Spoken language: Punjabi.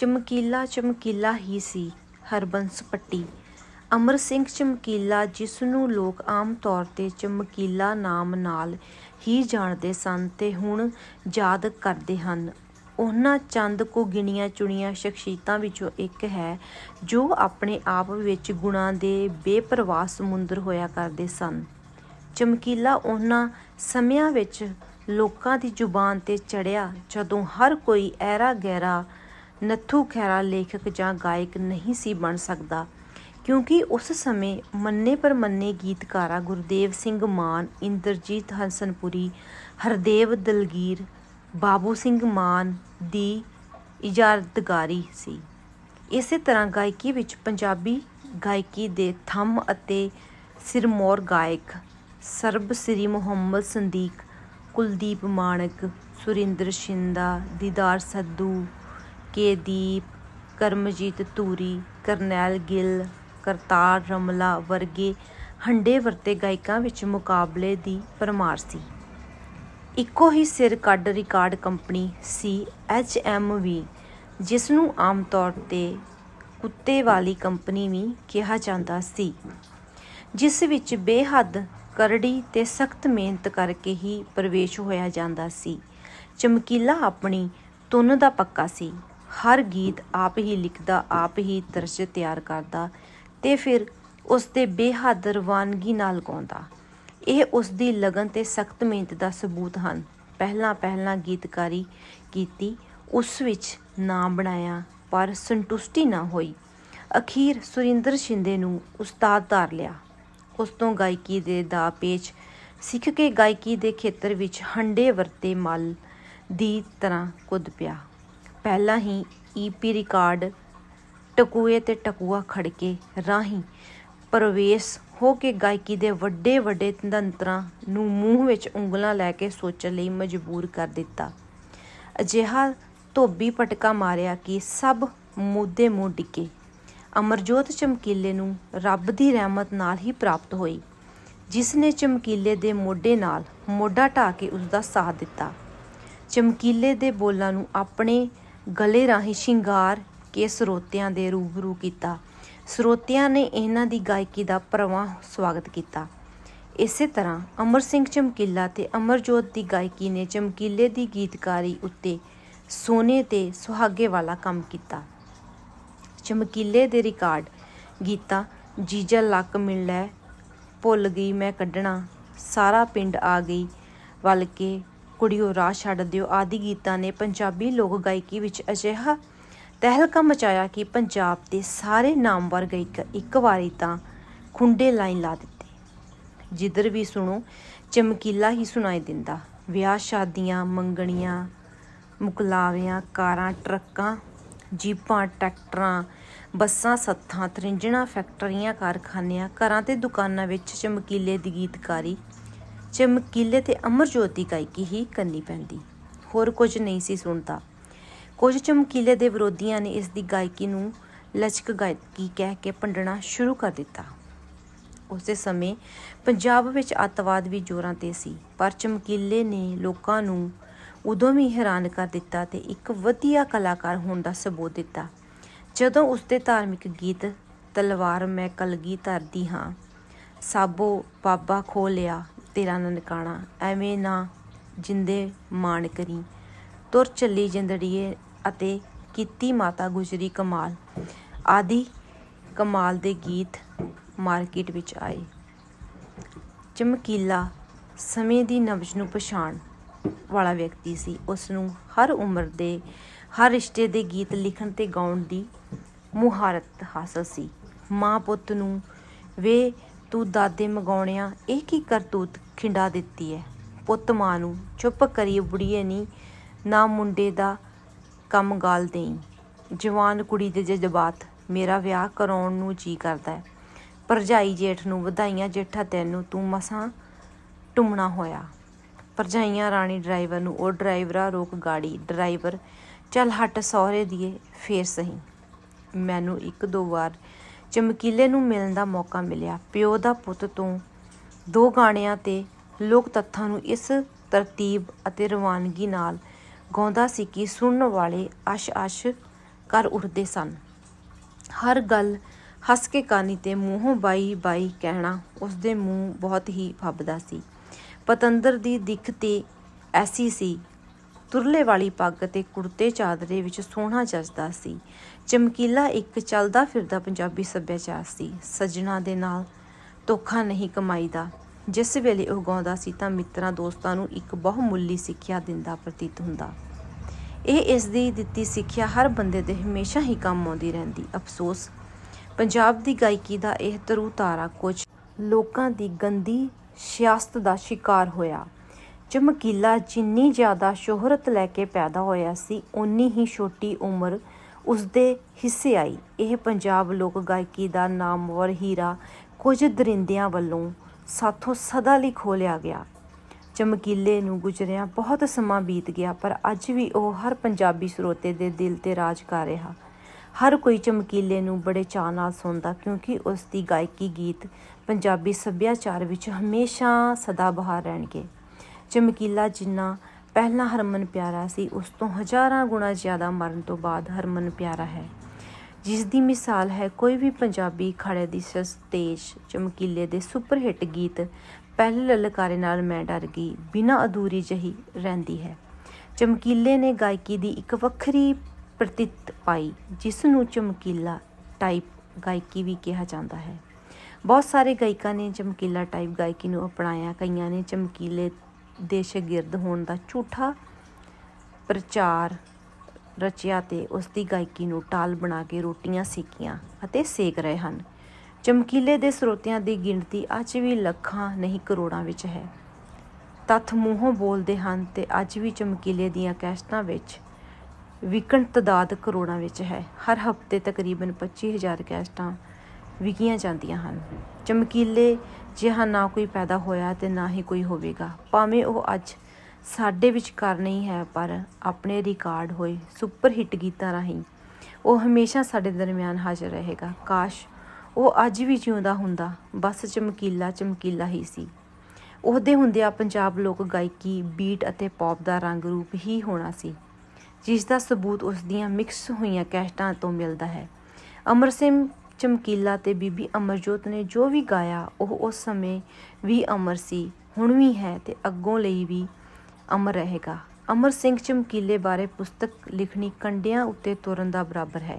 ਚਮਕੀਲਾ ਚਮਕੀਲਾ ਹੀ ਸੀ ਹਰਬੰਸ ਪੱਟੀ ਅਮਰ ਸਿੰਘ ਚਮਕੀਲਾ ਜਿਸ ਨੂੰ ਲੋਕ ਆਮ ਤੌਰ ਤੇ ਚਮਕੀਲਾ ਨਾਮ ਨਾਲ ਹੀ ਜਾਣਦੇ ਸਨ ਤੇ ਹੁਣ ਯਾਦ ਕਰਦੇ ਹਨ ਉਹਨਾਂ ਚੰਦ ਕੋ ਗਿਣੀਆਂ ਚੁਣੀਆਂ ਸ਼ਖਸੀਤਾਂ ਵਿੱਚੋਂ ਇੱਕ ਹੈ ਜੋ ਆਪਣੇ ਆਪ ਵਿੱਚ ਗੁਣਾ ਦੇ ਬੇਪਰਵਾਹ ਸਮੁੰਦਰ ਹੋਇਆ ਕਰਦੇ ਸਨ ਚਮਕੀਲਾ ਉਹਨਾਂ ਸਮਿਆਂ ਵਿੱਚ ਲੋਕਾਂ ਦੀ ਜ਼ੁਬਾਨ ਤੇ ਚੜਿਆ ਜਦੋਂ ਹਰ ਕੋਈ ਐਰਾ ਗੈਰਾ ਨੱਥੂ ਖੈਰਾ ਲੇਖਕ ਜਾਂ ਗਾਇਕ ਨਹੀਂ ਸੀ ਬਣ ਸਕਦਾ ਕਿਉਂਕਿ ਉਸ ਸਮੇਂ ਮੰਨੇ ਪਰ ਮੰਨੇ ਗੀਤਕਾਰਾ ਗੁਰਦੇਵ ਸਿੰਘ ਮਾਨ ਇੰਦਰਜੀਤ ਹੰਸਨਪੁਰੀ ਹਰਦੇਵ ਦਲਗੀਰ ਬਾਬੂ ਸਿੰਘ ਮਾਨ ਦੀ ਇਜਾਰਤਗਾਰੀ ਸੀ ਇਸੇ ਤਰ੍ਹਾਂ ਗਾਇਕੀ ਵਿੱਚ ਪੰਜਾਬੀ ਗਾਇਕੀ ਦੇ ਥੰਮ ਅਤੇ ਸਿਰਮੌਰ ਗਾਇਕ ਸਰਬ ਸ੍ਰੀ ਮੁਹੰਮਦ ਸੰਦੀਕ ਕੁਲਦੀਪ ਮਾਨਕ ਸੁਰਿੰਦਰ ਸ਼ਿੰਦਾ ਦੀਦਾਰ ਸੱਦੂ ਕੇ ਦੀਪ ਕਰਮਜੀਤ ਧੂਰੀ ਕਰਨੈਲ ਗਿੱਲ ਕਰਤਾਰ ਰਮਲਾ ਵਰਗੇ ਹੰਡੇ ਵਰਤੇ ਗਾਇਕਾਂ ਵਿੱਚ ਮੁਕਾਬਲੇ ਦੀ ਪਰਮਾਰ ਸੀ ਇੱਕੋ ਹੀ ਸਿਰ ਕੱਢ record company H M V ਵੀ ਜਿਸ ਨੂੰ ਆਮ ਤੌਰ ਤੇ ਕੁੱਤੇ ਵਾਲੀ ਕੰਪਨੀ ਵੀ ਕਿਹਾ ਜਾਂਦਾ ਸੀ ਜਿਸ ਵਿੱਚ ਬੇਹੱਦ ਕਰੜੀ ਤੇ ਸਖਤ ਮਿਹਨਤ ਕਰਕੇ ਹੀ ਪ੍ਰਵੇਸ਼ ਹੋਇਆ ਜਾਂਦਾ ਸੀ ਚਮਕੀਲਾ ਆਪਣੀ ਤੁਨ ਦਾ ਪੱਕਾ ਸੀ ਹਰ ਗੀਤ ਆਪ ਹੀ ਲਿਖਦਾ ਆਪ ਹੀ ਤਰਜ ਤਿਆਰ ਕਰਦਾ ਤੇ ਫਿਰ ਉਸ ਤੇ ਬੇਹੱਦ ਰਵਾਨਗੀ ਨਾਲ ਗਾਉਂਦਾ ਇਹ ਉਸ ਦੀ ਲਗਨ ਤੇ ਸਖਤ ਮਿਹਨਤ ਦਾ ਸਬੂਤ ਹਨ ਪਹਿਲਾਂ ਪਹਿਲਾਂ ਗੀਤਕਾਰੀ ਕੀਤੀ ਉਸ ਵਿੱਚ ਨਾਮ ਬਣਾਇਆ ਪਰ ਸੰਤੁਸ਼ਟੀ ਨਾ ਹੋਈ ਅਖੀਰ ਸੁਰਿੰਦਰ ਸ਼ਿੰਦੇ ਨੂੰ ਉਸਤਾਦ ਧਾਰ ਲਿਆ ਉਸ ਤੋਂ ਗਾਇਕੀ ਦੇ ਦਾ ਪੇਚ ਸਿੱਖ ਕੇ ਗਾਇਕੀ ਦੇ ਖੇਤਰ ਵਿੱਚ ਹੰਡੇ ਵਰਤੇ ਮਲ ਦੀ ਤਰ੍ਹਾਂ ਕੁੱਦ ਪਿਆ ਪਹਿਲਾਂ ਹੀ ਈਪੀ ਰਿਕਾਰਡ ਟਕੂਏ ਤੇ ਟਕੂਆ ਖੜਕੇ ਰਾਹੀਂ ਪ੍ਰਵੇਸ਼ ਹੋ ਕੇ ਗਾਇਕੀ ਦੇ ਵੱਡੇ ਵੱਡੇ ਤੰਤਰਾਂ ਨੂੰ ਮੂੰਹ ਵਿੱਚ ਉਂਗਲਾਂ ਲੈ ਕੇ ਸੋਚਣ ਲਈ ਮਜਬੂਰ ਕਰ ਦਿੱਤਾ ਅਜਿਹਾ ਧੋਬੀ ਪਟਕਾ ਮਾਰਿਆ ਕਿ ਸਭ ਮੁੱਦੇ ਮੁੱਢ ਅਮਰਜੋਤ ਚਮਕੀਲੇ ਨੂੰ ਰੱਬ ਦੀ ਰਹਿਮਤ ਨਾਲ ਹੀ ਪ੍ਰਾਪਤ ਹੋਈ ਜਿਸ ਨੇ ਚਮਕੀਲੇ ਦੇ ਮੋਢੇ ਨਾਲ ਮੋਢਾ ਢਾ ਕੇ ਉਸ ਦਾ ਸਾਥ ਦਿੱਤਾ ਚਮਕੀਲੇ ਦੇ ਬੋਲਾਂ ਨੂੰ ਆਪਣੇ ਗਲੇ ਰਾਹੀਂ ਸ਼ਿੰਗਾਰ ਕੇ ਸਰੋਤਿਆਂ ਦੇ ਰੂਬਰੂ ਕੀਤਾ ਸਰੋਤਿਆਂ ਨੇ ਇਹਨਾਂ ਦੀ ਗਾਇਕੀ ਦਾ ਪਰਵਾਹ ਸਵਾਗਤ ਕੀਤਾ ਇਸੇ ਤਰ੍ਹਾਂ ਅਮਰ ਸਿੰਘ ਚਮਕੀਲਾ ਤੇ ਅਮਰਜੋਤ ਦੀ ਗਾਇਕੀ ਨੇ ਚਮਕੀਲੇ ਦੀ ਗੀਤਕਾਰੀ ਉੱਤੇ ਸੋਨੇ ਤੇ ਸੁਹਾਗੇ ਵਾਲਾ ਕੰਮ ਕੀਤਾ ਚਮਕੀਲੇ ਦੇ ਰਿਕਾਰਡ ਗੀਤਾ ਜੀਜਾ ਲੱਕ ਮਿਲ ਲੈ ਭੁੱਲ ਗਈ ਮੈਂ ਕੱਢਣਾ ਸਾਰਾ ਪਿੰਡ ਆ ਗਈ ਵਲਕੇ ਕੁੜੀਓ ਰਾਹ ਛੱਡ ਦਿਓ ਆਦਿ ਗੀਤਾਂ ਨੇ ਪੰਜਾਬੀ ਲੋਕ ਗਾਇਕੀ ਵਿੱਚ ਅਜਿਹਾ ਤਹਿਲਕਾ ਮਚਾਇਆ ਕਿ ਪੰਜਾਬ ਦੇ ਸਾਰੇ ਨਾਮਵਰ ਗਾਇਕ ਇੱਕ ਵਾਰੀ ਤਾਂ ਖੁੰਡੇ ਲਾਈਨ ਲਾ ਦਿੱਤੇ ਜਿੱਧਰ ਵੀ ਸੁਣੋ ਚਮਕੀਲਾ ਹੀ ਸੁਣਾਈ ਦਿੰਦਾ ਵਿਆਹ ਸ਼ਾਦੀਆਂ ਮੰਗਣੀਆਂ ਮੁਕਲਾਵਿਆਂ ਕਾਰਾਂ ਟਰੱਕਾਂ ਜੀਪਾਂ ਟਰੈਕਟਰਾਂ ਬੱਸਾਂ ਸੱਥਾਂ ਤਰਿੰਜਣਾ ਫੈਕਟਰੀਆਂ ਕਾਰਖਾਨਿਆਂ ਘਰਾਂ ਤੇ ਦੁਕਾਨਾਂ ਵਿੱਚ ਚਮਕੀਲੇ ਦੀ ਗੀਤਕਾਰੀ ਚਮਕੀਲੇ ਤੇ ਅਮਰਜੋਤ ਦੀ ਗਾਇਕੀ ਹੀ ਕੰਨੀ ਪੈਂਦੀ ਹੋਰ ਕੁਝ ਨਹੀਂ ਸੀ ਸੁਣਦਾ ਕੁਝ ਚਮਕੀਲੇ ਦੇ ਵਿਰੋਧੀਆਂ ਨੇ ਇਸ ਦੀ ਗਾਇਕੀ ਨੂੰ ਲਚਕ ਗਾਇਕੀ ਕਹਿ ਕੇ ਪੰਡਣਾ ਸ਼ੁਰੂ ਕਰ ਦਿੱਤਾ ਉਸੇ ਸਮੇਂ ਪੰਜਾਬ ਵਿੱਚ ਅਤਵਾਦ ਵੀ ਜ਼ੋਰਾਂ ਤੇ ਸੀ ਪਰ ਚਮਕੀਲੇ ਨੇ ਲੋਕਾਂ ਨੂੰ ਉਦੋਂ ਵੀ ਹੈਰਾਨ ਕਰ ਦਿੱਤਾ ਤੇ ਇੱਕ ਵਧੀਆ ਕਲਾਕਾਰ ਹੋਣ ਦਾ ਸਬੂਤ ਦਿੱਤਾ ਜਦੋਂ ਉਸ ਦੇ ਧਾਰਮਿਕ ਗੀਤ ਤਲਵਾਰ ਮੈਂ ਕਲਗੀ ਧਰਦੀ ਹਾਂ ਸਾਬੋ ਬਾਬਾ ਖੋ ਲਿਆ ਤੇਰਾ ਨਨਕਾਣਾ ਐਵੇਂ ਨਾ ਜਿੰਦੇ ਮਾਣ ਕਰੀ ਤੁਰ ਚੱਲੀ ਜਿੰਦੜੀਏ ਅਤੇ ਕੀਤੀ ਮਾਤਾ ਗੁਜਰੀ ਕਮਾਲ ਆਦੀ ਕਮਾਲ ਦੇ ਗੀਤ ਮਾਰਕੀਟ ਵਿੱਚ ਆਏ ਚਮਕੀਲਾ ਸਮੇਂ ਦੀ ਨਬਜ ਨੂੰ ਪਛਾਣ ਵਾਲਾ ਵਿਅਕਤੀ ਸੀ ਉਸ ਨੂੰ ਹਰ ਉਮਰ ਦੇ ਹਰ ਰਿਸ਼ਤੇ ਦੇ ਗੀਤ ਲਿਖਣ ਤੇ ਗਾਉਣ ਦੀ ਮੁਹਾਰਤ ਹਾਸਲ ਸੀ ਮਾਂ ਪੁੱਤ ਨੂੰ ਵੇ ਤੂੰ ਦਾਦੇ ਮਗਾਉਣਿਆ ਇਹ ਕੀ ਕਰਤੂਤ ਖਿੰਡਾ ਦਿੱਤੀ ਐ ਪੁੱਤ ਮਾਂ ਨੂੰ ਚੁੱਪ ਕਰੀ ਬੁੜੀਏ ਨੀ ਨਾ ਮੁੰਡੇ ਦਾ ਕੰਮ ਗਾਲ ਦੇਈ ਜਵਾਨ ਕੁੜੀ ਦੇ ਜਜ਼ਬਾਤ ਮੇਰਾ ਵਿਆਹ ਕਰਾਉਣ ਨੂੰ ਜੀ ਕਰਦਾ ਹੈ ਪਰਜਾਈ ਜੇਠ ਨੂੰ ਵਧਾਈਆਂ ਜੇਠਾ ਤੈਨੂੰ ਤੂੰ ਮਸਾਂ ਟੁੰਮਣਾ ਹੋਇਆ ਪਰਜਾਈਆਂ ਰਾਣੀ ਡਰਾਈਵਰ ਨੂੰ ਉਹ ਡਰਾਈਵਰਾ ਰੋਕ ਗਾੜੀ ਡਰਾਈਵਰ ਚੱਲ ਹਟ ਸਹੁਰੇ ਦੀਏ ਫੇਰ ਸਹੀ ਮੈਨੂੰ ਇੱਕ ਦੋ ਵਾਰ ਚਮਕੀਲੇ ਨੂੰ ਮਿਲਣ ਦਾ ਮੌਕਾ ਮਿਲਿਆ ਪਿਓ ਦਾ ਪੁੱਤ ਤੋਂ ਦੋ ਗਾਣਿਆਂ ਤੇ ਲੋਕ ਤੱਥਾਂ ਨੂੰ ਇਸ ਤਰਤੀਬ ਅਤੇ ਰਵਾਨਗੀ ਨਾਲ ਗਾਉਂਦਾ ਸੀ ਕਿ ਸੁਣਨ ਵਾਲੇ ਅਸ਼-ਅਸ਼ ਕਰ ਉੱਠਦੇ ਸਨ ਹਰ ਗੱਲ ਹੱਸ ਕੇ ਕਾਨੀ ਤੇ ਮੂੰਹੋਂ ਬਾਈ ਬਾਈ ਕਹਿਣਾ ਉਸ ਦੇ ਮੂੰਹ ਬਹੁਤ ਹੀ ਫੱਬਦਾ ਸੀ ਪਤੰਦਰ ਦੀ ਦਿੱਖ ਤੇ ਐਸੀ ਸੀ ਤੁਰਲੇ ਵਾਲੀ ਪੱਗ ਤੇ ਕੁੜਤੇ ਚਾਦਰੇ ਵਿੱਚ ਸੋਹਣਾ ਜੱਜਦਾ ਸੀ ਚਮਕੀਲਾ ਇੱਕ ਚੱਲਦਾ ਫਿਰਦਾ ਪੰਜਾਬੀ ਸੱਭਿਆਚਾਰ ਸੀ ਸਜਣਾ ਦੇ ਨਾਲ ਧੋਖਾ ਨਹੀਂ ਕਮਾਈਦਾ ਜਿਸ ਵੇਲੇ ਉਹ ਗਾਉਂਦਾ ਸੀ ਤਾਂ ਮਿੱਤਰਾਂ ਦੋਸਤਾਂ ਨੂੰ ਇੱਕ ਬਹੁਮੁੱਲੀ ਸਿੱਖਿਆ ਦਿੰਦਾ ਪ੍ਰਤੀਤ ਹੁੰਦਾ ਇਹ ਇਸ ਦੀ ਦਿੱਤੀ ਸਿੱਖਿਆ ਹਰ ਬੰਦੇ ਦੇ ਹਮੇਸ਼ਾ ਹੀ ਕੰਮ ਆਉਂਦੀ ਰਹਿੰਦੀ ਅਫਸੋਸ ਪੰਜਾਬ ਦੀ ਗਾਇਕੀ ਦਾ ਇਹ ਤਰੂ ਤਾਰਾ ਕੁਝ ਲੋਕਾਂ ਦੀ ਗੰਦੀ ਸਿਆਸਤ ਦਾ ਸ਼ਿਕਾਰ ਹੋਇਆ ਚਮਕੀਲਾ ਜਿੰਨੀ ਜ਼ਿਆਦਾ ਸ਼ੋਹਰਤ ਲੈ ਕੇ ਪੈਦਾ ਹੋਇਆ ਸੀ ਉਨੀ ਹੀ ਛੋਟੀ ਉਮਰ ਉਸਦੇ ਹਿੱਸੇ ਆਈ ਇਹ ਪੰਜਾਬ ਲੋਕ ਗਾਇਕੀ ਦਾ ਨਾਮਵਰ ਹੀਰਾ ਕੁਝ ਦਰਿੰਦਿਆਂ ਵੱਲੋਂ ਸਾਥੋਂ ਸਦਾ ਲਈ ਖੋਲਿਆ ਗਿਆ ਚਮਕੀਲੇ ਨੂੰ ਗੁਜ਼ਰਿਆ ਬਹੁਤ ਸਮਾਂ ਬੀਤ ਗਿਆ ਪਰ ਅੱਜ ਵੀ ਉਹ ਹਰ ਪੰਜਾਬੀ ਸਰੋਤੇ ਦੇ ਦਿਲ ਤੇ ਰਾਜ ਕਰ ਰਿਹਾ ਹਰ ਕੋਈ ਚਮਕੀਲੇ ਨੂੰ ਬੜੇ ਚਾਅ ਨਾਲ ਸੁਣਦਾ ਕਿਉਂਕਿ ਉਸ ਦੀ ਗਾਇਕੀ ਗੀਤ ਪੰਜਾਬੀ ਸੱਭਿਆਚਾਰ ਵਿੱਚ ਹਮੇਸ਼ਾ ਸਦਾ ਬਹਾਰ ਰਹਿਣਗੇ ਚਮਕੀਲਾ ਜਿੰਨਾ ਪਹਿਲਾਂ ਹਰਮਨ ਪਿਆਰਾ ਸੀ ਉਸ ਤੋਂ ਹਜ਼ਾਰਾਂ ਗੁਣਾ ਜ਼ਿਆਦਾ ਮਰਨ ਤੋਂ ਬਾਅਦ ਹਰਮਨ ਪਿਆਰਾ ਹੈ ਜਿਸ ਦੀ ਮਿਸਾਲ ਹੈ ਕੋਈ ਵੀ ਪੰਜਾਬੀ ਖੜੇ ਦੀ ਸਸ ਤੇਜ ਚਮਕੀਲੇ ਦੇ ਸੁਪਰ ਹਿੱਟ ਗੀਤ ਪਹਿਲੇ ਲਲਕਾਰੇ ਨਾਲ ਮੈਂ ਡਰ ਗਈ ਬਿਨਾ ਅਧੂਰੀ ਜਹੀ ਰਹਿੰਦੀ ਹੈ ਚਮਕੀਲੇ ਨੇ ਗਾਇਕੀ ਦੀ ਇੱਕ ਵੱਖਰੀ ਪ੍ਰਤਿਤ ਪਾਈ ਜਿਸ ਨੂੰ ਚਮਕੀਲਾ ਟਾਈਪ ਗਾਇਕੀ ਵੀ ਕਿਹਾ ਜਾਂਦਾ ਹੈ ਬਹੁਤ ਸਾਰੇ ਗਾਇਕਾਂ ਨੇ ਚਮਕੀਲਾ ਟਾਈਪ ਗਾਇਕੀ ਨੂੰ ਅਪਣਾਇਆ ਕਈਆਂ ਨੇ ਚਮਕੀਲੇ ਦੇ ਹੋਣ ਦਾ ਝੂਠਾ ਪ੍ਰਚਾਰ ਰਚਿਆ ਤੇ ਉਸ ਦੀ ਗਾਇਕੀ ਨੂੰ ਟਾਲ ਬਣਾ ਕੇ ਰੋਟੀਆਂ ਸੇਕੀਆਂ ਅਤੇ ਸੇਕ ਰਹੇ ਹਨ ਚਮਕੀਲੇ ਦੇ ਸਰੋਤਿਆਂ ਦੀ ਗਿਣਤੀ ਅੱਜ ਵੀ ਲੱਖਾਂ ਨਹੀਂ ਕਰੋੜਾਂ ਵਿੱਚ ਹੈ ਤਥ ਮੂੰਹੋਂ ਬੋਲਦੇ ਹਨ ਤੇ ਅੱਜ ਵੀ ਚਮਕੀਲੇ ਦੀਆਂ ਕੈਸਟਾਂ ਵਿੱਚ ਵਿਕਣ ਤਦਾਦ ਕਰੋੜਾਂ ਵਿੱਚ ਹੈ ਹਰ ਹਫਤੇ ਤਕਰੀਬਨ 25000 ਕੈਸਟਾਂ ਵਿਕੀਆਂ ਜਾਂਦੀਆਂ ਹਨ ਚਮਕੀਲੇ ਜਿਹਾ ਨਾ ਕੋਈ ਪੈਦਾ ਹੋਇਆ ਤੇ ਨਾ ਹੀ ਕੋਈ ਹੋਵੇਗਾ ਭਾਵੇਂ ਉਹ ਅੱਜ ਸਾਡੇ ਕਰ ਨਹੀਂ ਹੈ ਪਰ ਆਪਣੇ ਰਿਕਾਰਡ ਹੋਏ ਸੁਪਰ ਹਿੱਟ ਗੀਤਾਂ ਰਾਹੀਂ ਉਹ ਹਮੇਸ਼ਾ ਸਾਡੇ ਦਰਮਿਆਨ ਹਾਜ਼ਰ ਰਹੇਗਾ ਕਾਸ਼ ਉਹ ਅੱਜ ਵੀ ਜਿਉਂਦਾ ਹੁੰਦਾ ਬਸ ਚਮਕੀਲਾ ਚਮਕੀਲਾ ਹੀ ਸੀ ਉਹਦੇ ਹੁੰਦਿਆ ਪੰਜਾਬ ਲੋਕ ਗਾਇਕੀ ਬੀਟ ਅਤੇ ਪੌਪ ਦਾ ਰੰਗ ਰੂਪ ਹੀ ਹੋਣਾ ਸੀ ਜਿਸ ਦਾ ਸਬੂਤ ਉਸ ਦੀਆਂ ਮਿਕਸ ਹੋਈਆਂ ਕੈਸਟਾਂ ਤੋਂ ਮਿਲਦਾ ਹੈ ਅਮਰ ਸਿੰਘ ਚਮਕੀਲਾ ਤੇ ਬੀਬੀ ਅਮਰਜੋਤ ਨੇ ਜੋ ਵੀ ਗਾਇਆ ਉਹ ਉਸ ਸਮੇਂ ਵੀ ਅਮਰ ਸੀ ਹੁਣ ਵੀ ਹੈ ਤੇ ਅੱਗੋਂ ਲਈ ਵੀ ਅਮਰ ਰਹੇਗਾ ਅਮਰ ਸਿੰਘ ਚਮਕੀਲੇ ਬਾਰੇ ਪੁਸਤਕ ਲਿਖਣੀ ਕੰਡਿਆਂ ਉੱਤੇ ਤੁਰਨ ਦਾ ਬਰਾਬਰ ਹੈ